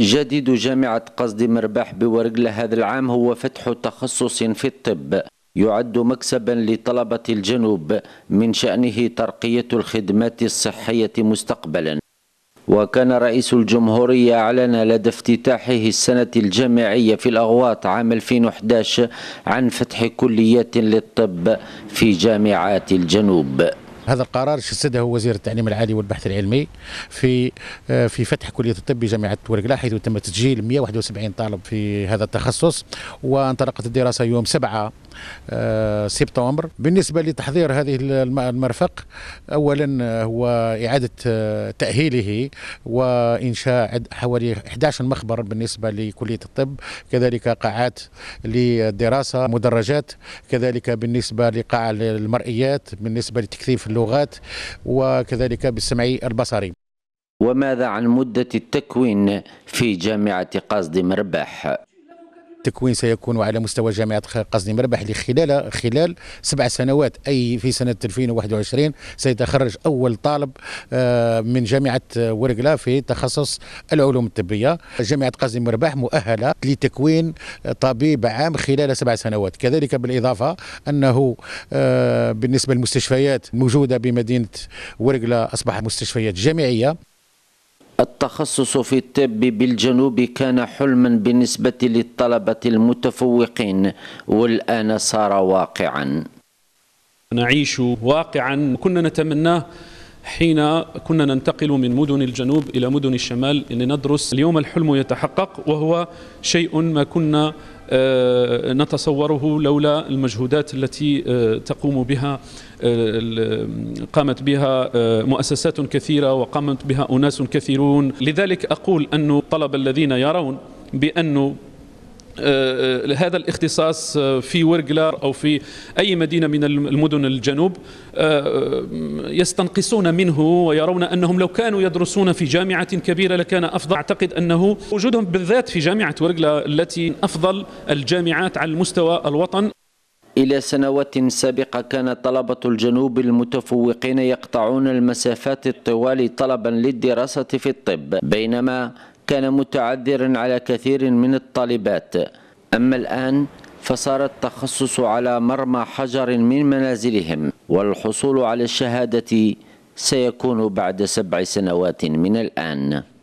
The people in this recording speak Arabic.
جديد جامعة قصد مرباح بورقلة هذا العام هو فتح تخصص في الطب يعد مكسبا لطلبة الجنوب من شأنه ترقية الخدمات الصحية مستقبلا وكان رئيس الجمهورية أعلن لدى افتتاحه السنة الجامعية في الأغواط عام 2011 عن فتح كليات للطب في جامعات الجنوب هذا القرار جسده وزير التعليم العالي والبحث العلمي في آه، في فتح كليه الطب بجامعه ورقلا حيث تم تسجيل 171 طالب في هذا التخصص وانطلقت الدراسه يوم 7 آه، سبتمبر بالنسبة لتحضير هذه المرفق أولا آه، هو إعادة آه، تأهيله وإنشاء حوالي 11 مخبر بالنسبة لكلية الطب كذلك قاعات للدراسة مدرجات كذلك بالنسبة لقاع المرئيات بالنسبة لتكثيف اللغات وكذلك بالسمعي البصري وماذا عن مدة التكوين في جامعة قصد مرباح؟ التكوين سيكون على مستوى جامعة قصدي مربح لخلال خلال خلال سبع سنوات أي في سنة 2021 سيتخرج أول طالب آه، من جامعة آه، ورقلة في تخصص العلوم الطبية جامعة قصدي مربح مؤهلة لتكوين آه، طبيب عام خلال سبع سنوات كذلك بالإضافة أنه بالنسبة للمستشفيات الموجودة بمدينة ورقلة أصبحت مستشفيات جامعية التخصص في الطب بالجنوب كان حلما بالنسبة للطلبة المتفوقين والآن صار واقعا نعيش واقعا كنا نتمناه حين كنا ننتقل من مدن الجنوب إلى مدن الشمال لندرس اليوم الحلم يتحقق وهو شيء ما كنا آه، نتصوره لولا المجهودات التي آه، تقوم بها آه، قامت بها مؤسسات كثيرة وقامت بها أناس كثيرون لذلك أقول أن الطلبة الذين يرون بأن آه، آه، هذا الاختصاص آه، في ورقلار او في اي مدينه من المدن الجنوب يستنقصون منه ويرون انهم لو كانوا يدرسون في جامعه كبيره لكان افضل اعتقد انه وجودهم بالذات في جامعه ورقله التي افضل الجامعات على المستوى الوطن إلى سنوات سابقة كان طلبة الجنوب المتفوقين يقطعون المسافات الطوال طلبا للدراسة في الطب بينما كان متعذرا على كثير من الطالبات أما الآن فصار التخصص على مرمى حجر من منازلهم والحصول على الشهادة سيكون بعد سبع سنوات من الآن